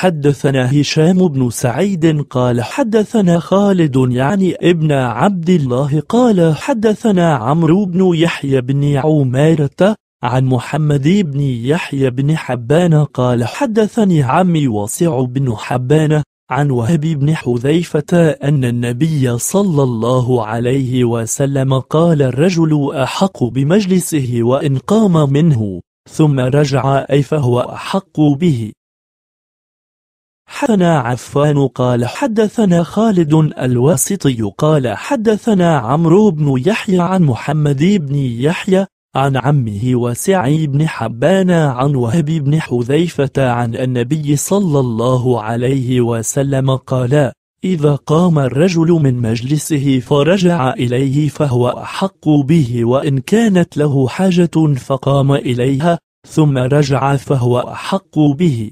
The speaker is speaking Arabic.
حدثنا هشام بن سعيد قال حدثنا خالد يعني ابن عبد الله قال حدثنا عمرو بن يحيى بن عمارة عن محمد بن يحيى بن حبان قال حدثني عمي واسع بن حبان عن وهب بن حذيفة أن النبي صلى الله عليه وسلم قال الرجل أحق بمجلسه وإن قام منه ثم رجع أي فهو أحق به حدثنا عفان قال حدثنا خالد الواسطي قال حدثنا عمرو بن يحيى عن محمد بن يحيى عن عمه وسعي بن حبان عن وهب بن حذيفة عن النبي صلى الله عليه وسلم قال إذا قام الرجل من مجلسه فرجع إليه فهو أحق به وإن كانت له حاجة فقام إليها ثم رجع فهو أحق به